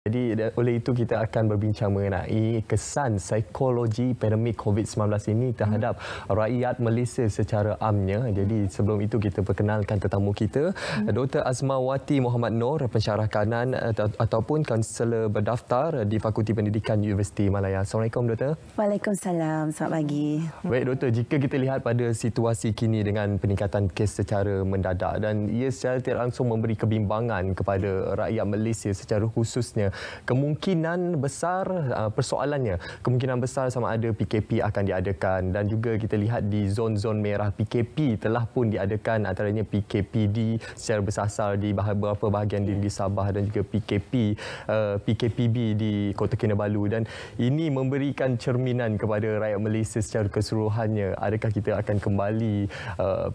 Jadi oleh itu kita akan berbincang mengenai kesan psikologi pandemik COVID-19 ini terhadap hmm. rakyat Malaysia secara amnya. Jadi sebelum itu kita perkenalkan tetamu kita, hmm. Dr. Azmawati Muhammad Nor, pensyarah kanan eh, ataupun kaunselor berdaftar di Fakulti Pendidikan Universiti Malaya. Assalamualaikum, Doktor. Waalaikumsalam. Selamat pagi. Baik, Doktor. Jika kita lihat pada situasi kini dengan peningkatan kes secara mendadak dan ia secara langsung memberi kebimbangan kepada rakyat Malaysia secara khususnya kemungkinan besar uh, persoalannya kemungkinan besar sama ada PKP akan diadakan dan juga kita lihat di zon-zon merah PKP telah pun diadakan antaranya PKPD secara bersasar di beberapa bahagian di Sabah dan juga PKP PKPB uh, di Kota Kinabalu dan ini memberikan cerminan kepada rakyat Malaysia secara keseluruhannya adakah kita akan kembali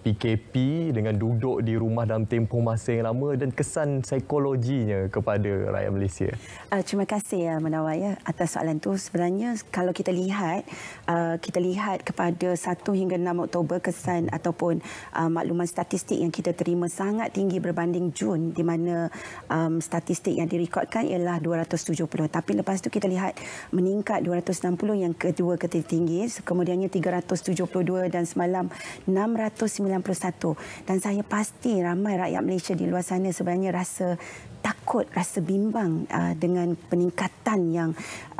PKP uh, dengan duduk di rumah dalam tempoh masa yang lama dan kesan psikologinya kepada rakyat Malaysia. Uh, terima kasih ya, uh, Manawar ya, atas soalan tu. Sebenarnya kalau kita lihat uh, kita lihat kepada 1 hingga 6 Oktober kesan ataupun uh, makluman statistik yang kita terima sangat tinggi berbanding Jun di mana um, statistik yang direkodkan ialah 270. Tapi lepas tu kita lihat meningkat 260 yang kedua ketiga tinggi, kemudiannya 372 dan semalam 691. Dan saya pasti ramai rakyat Malaysia di luar sana sebenarnya rasa takut, rasa bimbang uh, dengan peningkatan yang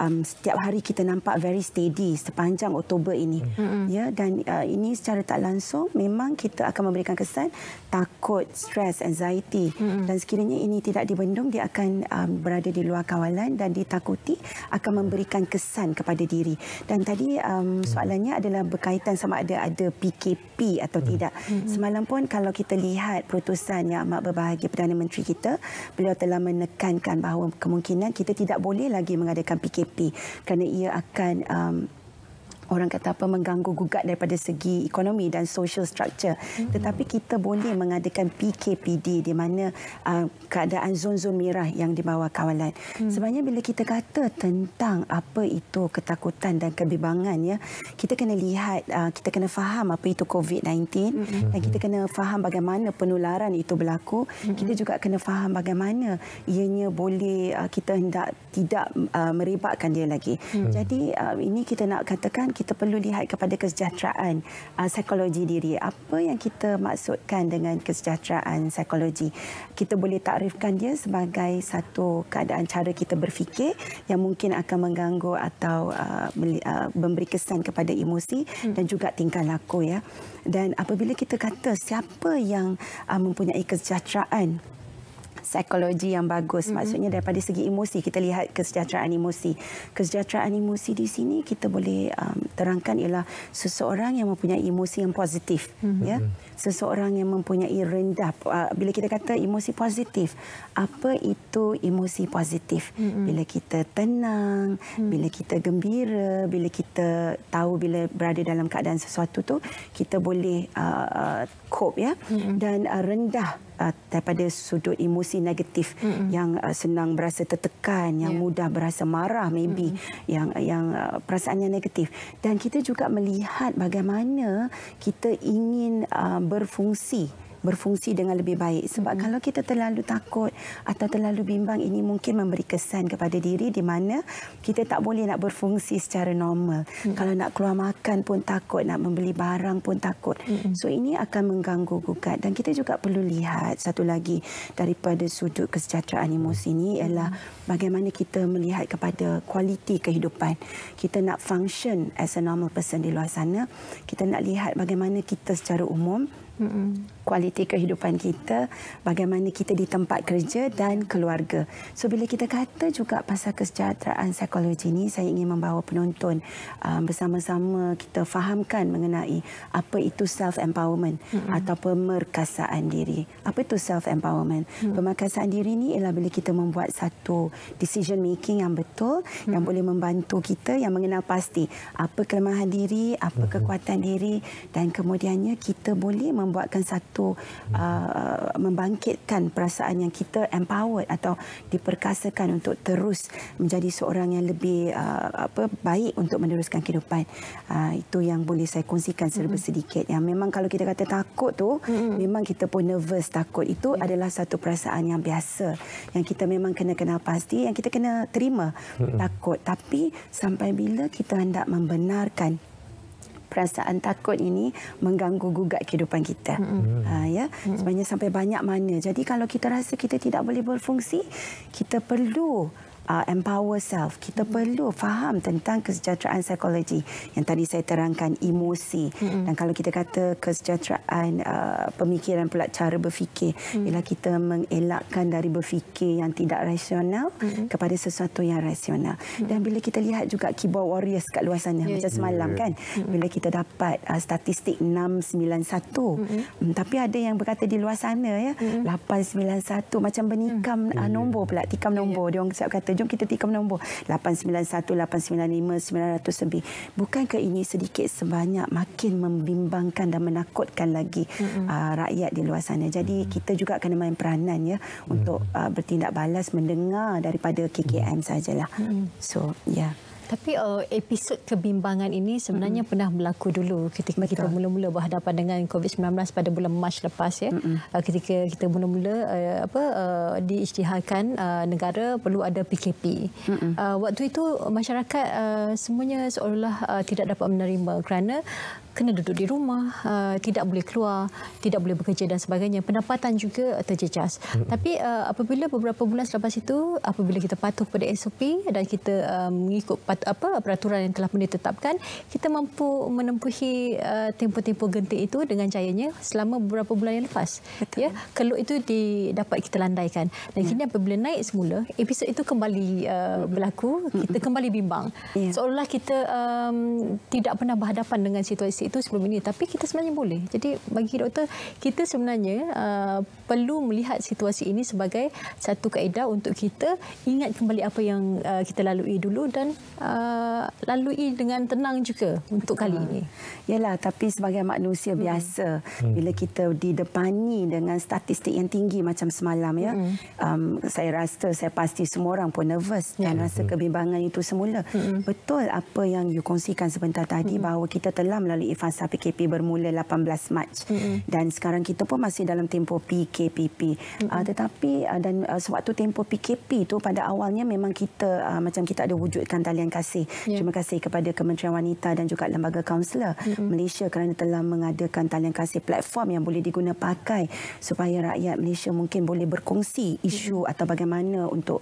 um, setiap hari kita nampak very steady sepanjang Oktober ini. Mm-hmm. Ya, hmm. dan uh, ini secara tak langsung memang kita akan memberikan kesan takut, stress, anxiety mm-hmm. dan sekiranya ini tidak dibendung dia akan um, berada di luar kawalan dan ditakuti akan memberikan kesan kepada diri. Dan tadi um, hmm. soalannya adalah berkaitan sama ada ada PKP atau mm-hmm. tidak. Hmm. Semalam pun kalau kita lihat perutusan yang amat berbahagia Perdana Menteri kita, beliau telah menekankan bahawa kemungkinan kita tidak boleh lagi mengadakan PKP kerana ia akan um, orang kata apa mengganggu gugat daripada segi ekonomi dan social structure hmm. tetapi kita boleh mengadakan PKPD di mana uh, keadaan zon-zon merah yang di bawah kawalan hmm. sebenarnya bila kita kata tentang apa itu ketakutan dan kebimbangan ya kita kena lihat uh, kita kena faham apa itu COVID-19 hmm. dan kita kena faham bagaimana penularan itu berlaku hmm. kita juga kena faham bagaimana ianya boleh uh, kita hendak tidak uh, merebakkan dia lagi hmm. jadi uh, ini kita nak katakan kita perlu lihat kepada kesejahteraan uh, psikologi diri. Apa yang kita maksudkan dengan kesejahteraan psikologi? Kita boleh takrifkan dia sebagai satu keadaan cara kita berfikir yang mungkin akan mengganggu atau uh, uh memberi kesan kepada emosi hmm. dan juga tingkah laku. ya. Dan apabila kita kata siapa yang uh, mempunyai kesejahteraan psikologi yang bagus. Mm -hmm. Maksudnya daripada segi emosi, kita lihat kesejahteraan emosi. Kesejahteraan emosi di sini kita boleh um, terangkan ialah seseorang yang mempunyai emosi yang positif. Mm -hmm. ya? Seseorang yang mempunyai rendah. Uh, bila kita kata emosi positif, apa itu emosi positif? Mm -hmm. Bila kita tenang, mm -hmm. bila kita gembira, bila kita tahu bila berada dalam keadaan sesuatu tu kita boleh uh, uh, cope ya mm -hmm. dan uh, rendah Uh, daripada sudut emosi negatif mm -hmm. yang uh, senang berasa tertekan yang yeah. mudah berasa marah maybe mm -hmm. yang yang uh, perasaannya negatif dan kita juga melihat bagaimana kita ingin uh, berfungsi berfungsi dengan lebih baik. Sebab -hmm. kalau kita terlalu takut atau terlalu bimbang, ini mungkin memberi kesan kepada diri di mana kita tak boleh nak berfungsi secara normal. -hmm. Kalau nak keluar makan pun takut, nak membeli barang pun takut. -hmm. So ini akan mengganggu gugat. Dan kita juga perlu lihat satu lagi daripada sudut kesejahteraan emosi ini ialah hmm. bagaimana kita melihat kepada kualiti kehidupan. Kita nak function as a normal person di luar sana. Kita nak lihat bagaimana kita secara umum kualiti kehidupan kita, bagaimana kita di tempat kerja dan keluarga. So bila kita kata juga pasal kesejahteraan psikologi ini, saya ingin membawa penonton um, bersama-sama kita fahamkan mengenai apa itu self empowerment mm-hmm. atau pemerkasaan diri. Apa itu self empowerment? Mm-hmm. Pemerkasaan diri ini ialah bila kita membuat satu decision making yang betul mm-hmm. yang boleh membantu kita yang mengenal pasti apa kelemahan diri, apa mm-hmm. kekuatan diri dan kemudiannya kita boleh membuatkan satu uh, membangkitkan perasaan yang kita empowered atau diperkasakan untuk terus menjadi seorang yang lebih uh, apa baik untuk meneruskan kehidupan uh, itu yang boleh saya kongsikan serba sedikit yang memang kalau kita kata takut tu mm-hmm. memang kita pun nervous takut itu yeah. adalah satu perasaan yang biasa yang kita memang kena kenal pasti yang kita kena terima mm-hmm. takut tapi sampai bila kita hendak membenarkan perasaan takut ini mengganggu gugat kehidupan kita. -hmm. uh, ya, hmm. sebenarnya sampai banyak mana. Jadi kalau kita rasa kita tidak boleh berfungsi, kita perlu uh, empower self. Kita mm. perlu faham tentang kesejahteraan psikologi yang tadi saya terangkan emosi mm. dan kalau kita kata kesejahteraan uh, pemikiran pula cara berfikir mm. Mm-hmm. ialah kita mengelakkan dari berfikir yang tidak rasional mm. kepada sesuatu yang rasional. Mm. Dan bila kita lihat juga keyboard warriors kat luar sana yeah. macam semalam yeah. kan mm. bila kita dapat uh, statistik 691 mm. um, tapi ada yang berkata di luar sana ya mm. 891 macam bernikam mm. uh, nombor pula tikam ya, ya. nombor yeah. dia orang siap kata Jom kita tikam nombor. 891-895-900. Bukankah ini sedikit sebanyak makin membimbangkan dan menakutkan lagi mm -hmm. uh, rakyat di luar sana. Jadi mm -hmm. kita juga kena main peranan ya untuk uh, bertindak balas mendengar daripada KKM sajalah. Mm -hmm. So, ya. Yeah. Tapi uh, episod kebimbangan ini sebenarnya mm pernah berlaku dulu ketika Betul. kita mula-mula berhadapan dengan COVID-19 pada bulan Mac lepas ya. Mm -hmm. uh, ketika kita mula-mula uh, apa uh, diisytiharkan uh, negara perlu ada PKP. Mm -hmm. uh, waktu itu masyarakat uh, semuanya seolah-olah uh, tidak dapat menerima kerana kena duduk di rumah, uh, tidak boleh keluar, tidak boleh bekerja dan sebagainya. Pendapatan juga terjejas. Hmm. Tapi uh, apabila beberapa bulan selepas itu, apabila kita patuh pada SOP dan kita uh, mengikut pat, apa peraturan yang telah ditetapkan, kita mampu menempuhi uh, tempoh-tempoh genting itu dengan jayanya selama beberapa bulan yang lepas. Betul. Ya, keluk itu di, dapat kita landaikan. Dan hmm. kini apabila naik semula, episod itu kembali uh, berlaku, kita kembali bimbang. Yeah. Seolah-olah kita um, tidak pernah berhadapan dengan situasi itu sebelum ini tapi kita sebenarnya boleh jadi bagi doktor kita sebenarnya uh, perlu melihat situasi ini sebagai satu kaedah untuk kita ingat kembali apa yang uh, kita lalui dulu dan uh, lalui dengan tenang juga untuk Betul. kali ah. ini yalah tapi sebagai manusia hmm. biasa hmm. bila kita didepani dengan statistik yang tinggi macam semalam ya hmm. um, saya rasa saya pasti semua orang pun nervous hmm. dan rasa hmm. kebimbangan itu semula hmm. betul apa yang you kongsikan sebentar tadi hmm. bahawa kita telah melalui Fasa PKP bermula 18 Mac mm -hmm. dan sekarang kita pun masih dalam tempoh PKPP. Ah, mm -hmm. uh, tetapi uh, dan uh, sewaktu tempoh PKP itu pada awalnya memang kita uh, macam kita ada wujudkan talian kasih. Yeah. Terima kasih kepada Kementerian Wanita dan juga Lembaga Kaunselor mm -hmm. Malaysia kerana telah mengadakan talian kasih platform yang boleh diguna pakai supaya rakyat Malaysia mungkin boleh berkongsi isu mm -hmm. atau bagaimana untuk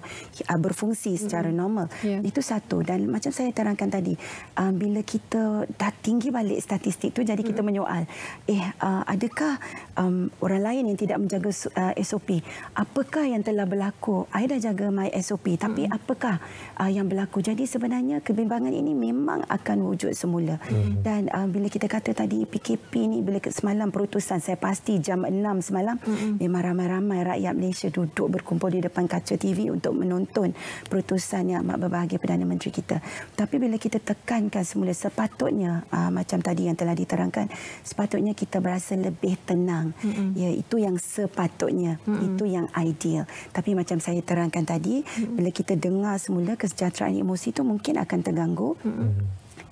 uh, berfungsi secara mm -hmm. normal. Yeah. Itu satu. Dan macam saya terangkan tadi, uh, bila kita dah tinggi balik status statistik tu jadi kita hmm. menyoal eh uh, adakah um, orang lain yang tidak menjaga uh, SOP apakah yang telah berlaku saya dah jaga my SOP tapi hmm. apakah uh, yang berlaku jadi sebenarnya kebimbangan ini memang akan wujud semula hmm. dan uh, bila kita kata tadi PKP ni bila semalam perutusan saya pasti jam 6 semalam hmm. memang ramai-ramai rakyat Malaysia duduk berkumpul di depan kaca TV untuk menonton perutusan yang amat berbahagia Perdana Menteri kita tapi bila kita tekankan semula sepatutnya uh, macam tadi yang yang telah diterangkan sepatutnya kita berasa lebih tenang mm -hmm. ya itu yang sepatutnya mm -hmm. itu yang ideal tapi macam saya terangkan tadi mm -hmm. bila kita dengar semula kesejahteraan emosi itu mungkin akan terganggu mm -hmm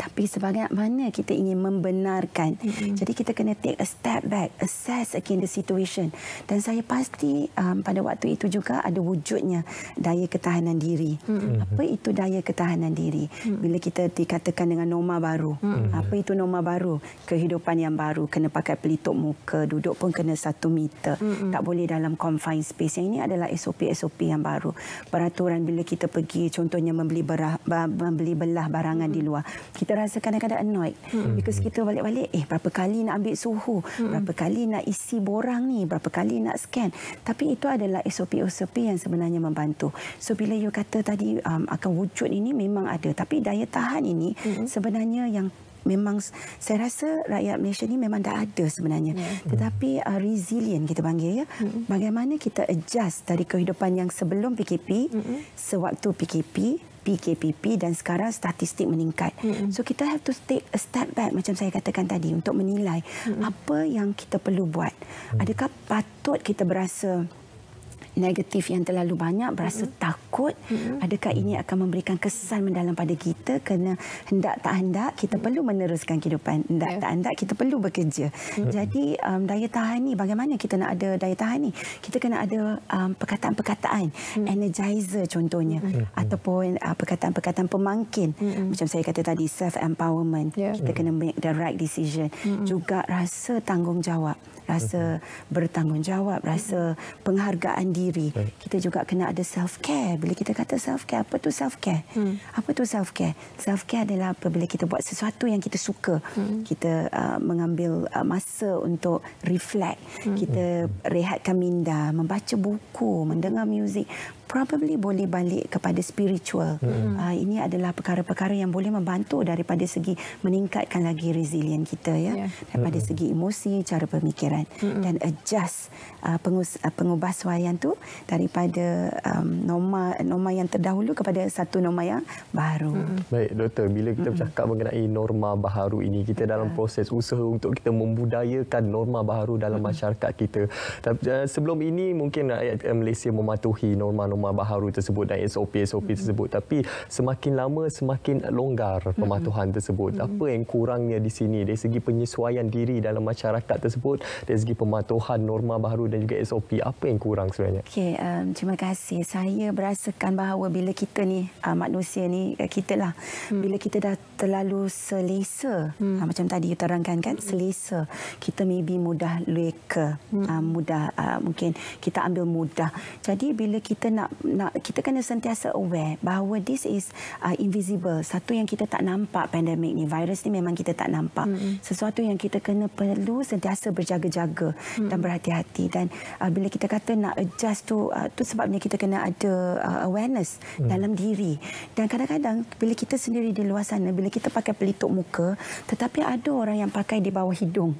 tapi sebagaimana mana kita ingin membenarkan. Mm -hmm. Jadi kita kena take a step back, assess again the situation. Dan saya pasti um, pada waktu itu juga ada wujudnya daya ketahanan diri. Mm -hmm. Apa itu daya ketahanan diri? Mm -hmm. Bila kita dikatakan dengan norma baru. Mm -hmm. Apa itu norma baru? Kehidupan yang baru, kena pakai pelitup muka, duduk pun kena satu meter. Mm -hmm. Tak boleh dalam confined space. Yang ini adalah SOP-SOP yang baru. Peraturan bila kita pergi contohnya membeli, berah, membeli belah barangan mm -hmm. di luar. Kita kita rasa kadang-kadang annoyed hmm. because kita balik-balik eh berapa kali nak ambil suhu hmm. berapa kali nak isi borang ni berapa kali nak scan tapi itu adalah SOP-SOP yang sebenarnya membantu so bila you kata tadi um, akan wujud ini memang ada tapi daya tahan ini hmm. sebenarnya yang memang saya rasa rakyat Malaysia ni memang dah ada sebenarnya yeah. tetapi uh, resilient kita panggil ya mm-hmm. bagaimana kita adjust dari kehidupan yang sebelum PKP mm-hmm. sewaktu PKP PKPP dan sekarang statistik meningkat. Mm -hmm. So kita have to take a step back macam saya katakan tadi untuk menilai mm -hmm. apa yang kita perlu buat. Mm. Adakah patut kita berasa negatif yang terlalu banyak, berasa mm -hmm. takut. Mm -hmm. Adakah ini akan memberikan kesan mendalam pada kita kerana hendak tak hendak kita mm -hmm. perlu meneruskan kehidupan. Hendak yeah. tak hendak kita perlu bekerja. Mm -hmm. Jadi um, daya tahan ini bagaimana kita nak ada daya tahan ini? Kita kena ada um, perkataan-perkataan um, mm -hmm. energizer contohnya mm -hmm. ataupun uh, perkataan-perkataan uh, pemangkin. Mm -hmm. Macam saya kata tadi self empowerment. Yeah. Kita kena make the right decision. Mm -hmm. Juga rasa tanggungjawab, rasa mm -hmm. bertanggungjawab, rasa penghargaan diri diri. Baik. Kita juga kena ada self care. Bila kita kata self care, apa tu self care? Hmm. Apa tu self care? Self care adalah apabila kita buat sesuatu yang kita suka. Hmm. Kita uh, mengambil uh, masa untuk reflect. Hmm. Kita rehatkan minda, membaca buku, mendengar muzik, probably boleh balik kepada spiritual. Mm -hmm. uh, ini adalah perkara-perkara yang boleh membantu daripada segi meningkatkan lagi resilient kita ya. Yeah. Daripada mm -hmm. segi emosi, cara pemikiran mm -hmm. dan adjust uh, pengus, uh, pengubah suayan tu daripada um, norma norma yang terdahulu kepada satu norma yang baru. Mm -hmm. Baik doktor, bila kita mm -hmm. bercakap mengenai norma baharu ini, kita dalam proses usaha untuk kita membudayakan norma baharu dalam mm -hmm. masyarakat kita. Tapi uh, sebelum ini mungkin rakyat eh, Malaysia mematuhi norma-norma Norma baharu tersebut dan SOP-SOP hmm tersebut. Tapi semakin lama semakin longgar mm-hmm. pematuhan hmm tersebut. Mm-hmm. Apa yang kurangnya di sini dari segi penyesuaian diri dalam masyarakat tersebut, dari segi pematuhan norma baharu dan juga SOP, apa yang kurang sebenarnya? Okay, um, terima kasih. Saya berasakan bahawa bila kita ni uh, manusia ni uh, kita lah mm. bila kita dah terlalu selesa mm. uh, macam tadi you terangkan kan hmm. selesa kita maybe mudah leka mm. uh, mudah uh, mungkin kita ambil mudah jadi bila kita nak nak kita kena sentiasa aware bahawa this is uh, invisible satu yang kita tak nampak pandemik ni virus ni memang kita tak nampak mm -hmm. sesuatu yang kita kena perlu sentiasa berjaga-jaga mm -hmm. dan berhati-hati dan uh, bila kita kata nak adjust tu uh, tu sebabnya kita kena ada uh, awareness mm -hmm. dalam diri dan kadang-kadang bila kita sendiri di luar sana bila kita pakai pelitup muka tetapi ada orang yang pakai di bawah hidung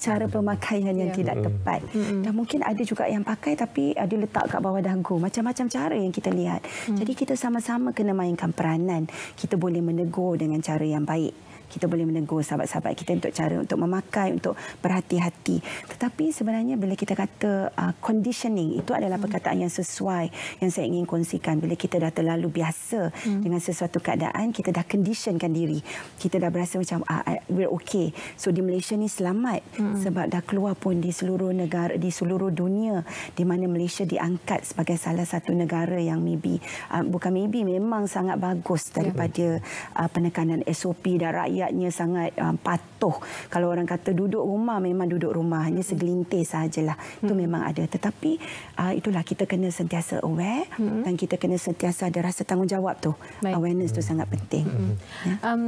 cara hmm. pemakaian yang yeah. tidak hmm. tepat. Mm -hmm. Dan mungkin ada juga yang pakai tapi ada eh, letak kat bawah dagu. Macam-macam cara yang kita lihat. Mm. Jadi kita sama-sama kena mainkan peranan. Kita boleh menegur dengan cara yang baik kita boleh menegur sahabat-sahabat kita untuk cara untuk memakai untuk berhati-hati tetapi sebenarnya bila kita kata uh, conditioning itu adalah hmm. perkataan yang sesuai yang saya ingin kongsikan bila kita dah terlalu biasa hmm. dengan sesuatu keadaan kita dah conditionkan diri kita dah berasa macam ah, we're okay so di Malaysia ni selamat hmm. sebab dah keluar pun di seluruh negara di seluruh dunia di mana Malaysia diangkat sebagai salah satu negara yang maybe uh, bukan maybe memang sangat bagus ya. daripada uh, penekanan SOP dan rakyat rakyatnya sangat uh, patuh. Kalau orang kata duduk rumah, memang duduk rumah. Hanya segelintir sahajalah. Hmm. Itu memang ada. Tetapi uh, itulah kita kena sentiasa aware hmm. dan kita kena sentiasa ada rasa tanggungjawab tu. Baik. Awareness itu hmm. sangat penting. Hmm. Ya? Um,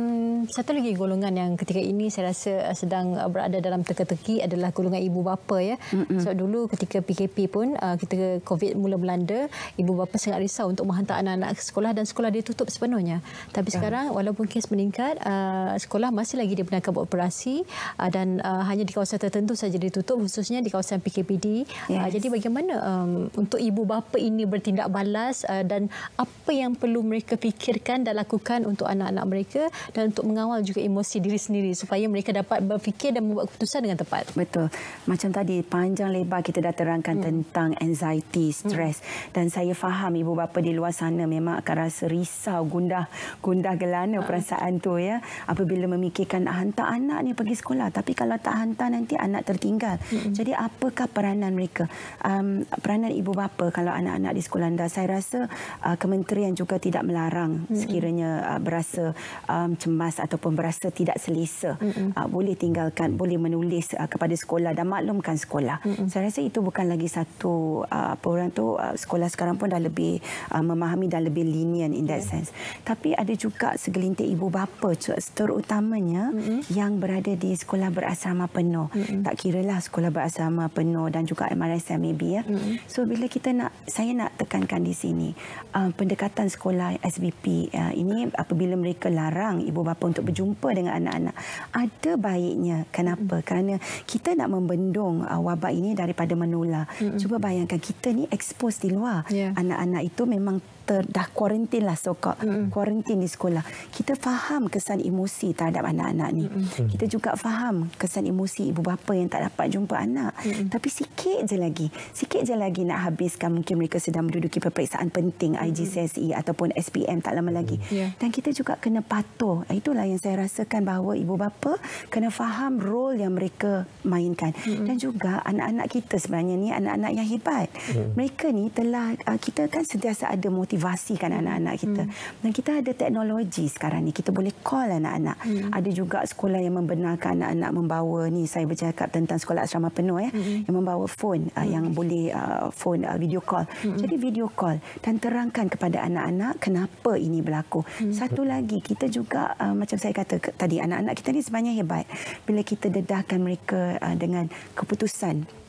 satu lagi golongan yang ketika ini saya rasa uh, sedang uh, berada dalam teka-teki adalah golongan ibu bapa. ya. Hmm. Sebab so, dulu ketika PKP pun, uh, kita COVID mula belanda, ibu bapa sangat risau untuk menghantar anak-anak ke sekolah dan sekolah ditutup sepenuhnya. Tapi ya. sekarang, walaupun kes meningkat, uh, sekolah masih lagi dibenarkan beroperasi uh, dan uh, hanya di kawasan tertentu saja ditutup khususnya di kawasan PKPD. Uh, yes. Uh, jadi bagaimana um, untuk ibu bapa ini bertindak balas uh, dan apa yang perlu mereka fikirkan dan lakukan untuk anak-anak mereka dan untuk mengawal juga emosi diri sendiri supaya mereka dapat berfikir dan membuat keputusan dengan tepat. Betul. Macam tadi panjang lebar kita dah terangkan hmm. tentang anxiety, stress hmm. dan saya faham ibu bapa di luar sana memang akan rasa risau, gundah, gundah gelana ah. perasaan tu ya. Apa bila memikirkan hantar anak ni pergi sekolah tapi kalau tak hantar nanti anak tertinggal mm -hmm. jadi apakah peranan mereka um, peranan ibu bapa kalau anak-anak di sekolah anda saya rasa uh, kementerian juga tidak melarang mm -hmm. sekiranya uh, berasa um, cemas ataupun berasa tidak selesa mm -hmm. uh, boleh tinggalkan boleh menulis uh, kepada sekolah dan maklumkan sekolah mm -hmm. saya rasa itu bukan lagi satu uh, apa orang tu uh, sekolah sekarang pun dah lebih uh, memahami dan lebih lenient in that yeah. sense tapi ada juga segelintir ibu bapa terutama utamanya mm-hmm. yang berada di sekolah berasrama penuh. Mm-hmm. Tak kiralah sekolah berasrama penuh dan juga MRSM maybe ya. Mm-hmm. So bila kita nak saya nak tekankan di sini uh, pendekatan sekolah SBP uh, ini apabila mereka larang ibu bapa untuk berjumpa dengan anak-anak ada baiknya kenapa? Mm-hmm. Kerana kita nak membendung uh, wabak ini daripada menular. Mm-hmm. Cuba bayangkan kita ni expose di luar. Yeah. Anak-anak itu memang ter, dah kuarantin lah sokak. Mm-hmm. Kuarantin di sekolah. Kita faham kesan emosi emosi terhadap anak-anak ni. Mm-hmm. Kita juga faham kesan emosi ibu bapa yang tak dapat jumpa anak. Mm-hmm. Tapi sikit je lagi, sikit je lagi nak habiskan mungkin mereka sedang menduduki peperiksaan penting mm-hmm. IGCSE ataupun SPM tak lama lagi. Yeah. Dan kita juga kena patuh. Ah, itulah yang saya rasakan bahawa ibu bapa kena faham role yang mereka mainkan. Mm-hmm. Dan juga anak-anak kita sebenarnya ni anak-anak yang hebat. Mm-hmm. Mereka ni telah ah, kita kan sentiasa ada motivasi kan anak-anak kita. Mm-hmm. Dan kita ada teknologi sekarang ni kita boleh call anak-anak anak-anak. Hmm. Ada juga sekolah yang membenarkan anak-anak membawa ni saya bercakap tentang sekolah asrama penuh ya hmm. yang membawa phone ah, hmm. yang boleh uh, phone uh, video call. Hmm. Jadi video call dan terangkan kepada anak-anak kenapa ini berlaku. Hmm. Satu lagi kita juga uh, macam saya kata tadi anak-anak kita ni sebenarnya hebat bila kita dedahkan mereka uh, dengan keputusan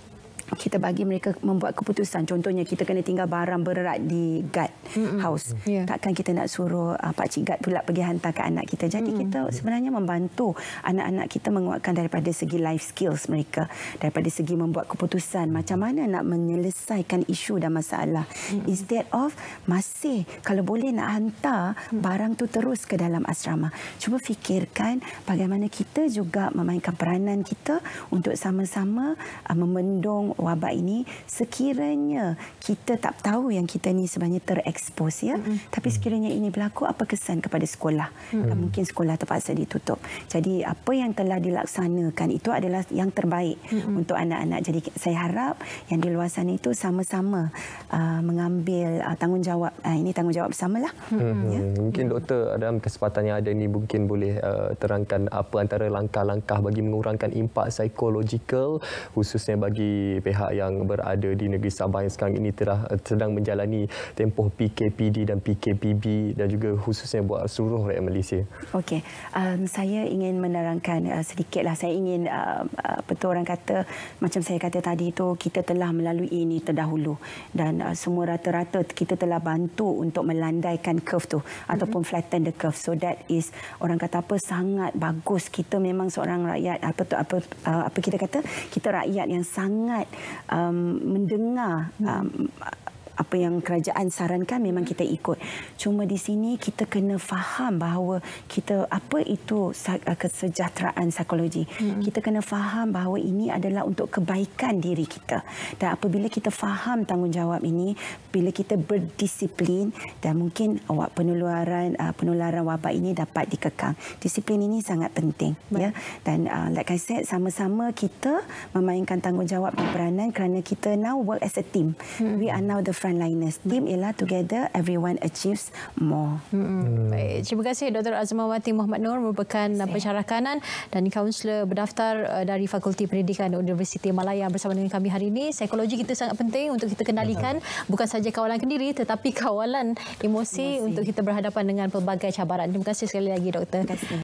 kita bagi mereka membuat keputusan. Contohnya kita kena tinggal barang berat di guard house. Mm -hmm. Takkan kita nak suruh uh, pak cik guard pula pergi hantar ke anak kita. Jadi mm -hmm. kita sebenarnya membantu anak-anak kita menguatkan daripada segi life skills mereka, daripada segi membuat keputusan macam mana nak menyelesaikan isu dan masalah. Mm -hmm. Instead of masih kalau boleh nak hantar mm. barang tu terus ke dalam asrama. Cuba fikirkan bagaimana kita juga memainkan peranan kita untuk sama-sama uh, memendung wabak ini sekiranya kita tak tahu yang kita ni sebenarnya terekspos ya mm-hmm. tapi mm. sekiranya ini berlaku apa kesan kepada sekolah mm-hmm. mungkin sekolah terpaksa ditutup jadi apa yang telah dilaksanakan itu adalah yang terbaik mm-hmm. untuk anak-anak jadi saya harap yang di luar sana itu sama-sama uh, mengambil uh, tanggungjawab uh, ini tanggungjawab bersamalah mm-hmm. ya? mungkin doktor dalam kesempatan yang ada ini mungkin boleh uh, terangkan apa antara langkah-langkah bagi mengurangkan impak psikologikal khususnya bagi pihak yang berada di negeri Sabah yang sekarang ini telah eh, sedang menjalani tempoh PKPD dan PKPB dan juga khususnya buat seluruh rakyat Malaysia. Okey, um, saya ingin menerangkan uh, sedikitlah. Saya ingin uh, betul uh, orang kata macam saya kata tadi itu kita telah melalui ini terdahulu dan uh, semua rata-rata kita telah bantu untuk melandaikan curve tu mm -hmm. ataupun flatten the curve. So that is orang kata apa sangat bagus kita memang seorang rakyat apa tu apa uh, apa kita kata kita rakyat yang sangat um, mendengar hmm. um, apa yang kerajaan sarankan memang kita ikut. Cuma di sini kita kena faham bahawa kita apa itu eh, kesejahteraan psikologi. Hmm. Kita kena faham bahawa ini adalah untuk kebaikan diri kita. Dan apabila kita faham tanggungjawab ini, bila kita berdisiplin dan mungkin awak penularan eh, penularan wabak ini dapat dikekang. Disiplin ini sangat penting Baik. ya. Dan uh, like I said sama-sama kita memainkan tanggungjawab dan peranan kerana kita now work as a team. Hmm. We are now the frontliners. Team hmm. ialah together everyone achieves more. Hmm. Hmm. Baik. Terima kasih Dr. Azmawati Muhammad Nur merupakan pencerah kanan dan kaunselor berdaftar uh, dari Fakulti Pendidikan Universiti Malaya bersama dengan kami hari ini. Psikologi kita sangat penting untuk kita kendalikan hmm. bukan saja kawalan kendiri tetapi kawalan emosi, emosi untuk kita berhadapan dengan pelbagai cabaran. Terima kasih sekali lagi Doktor. Terima kasih.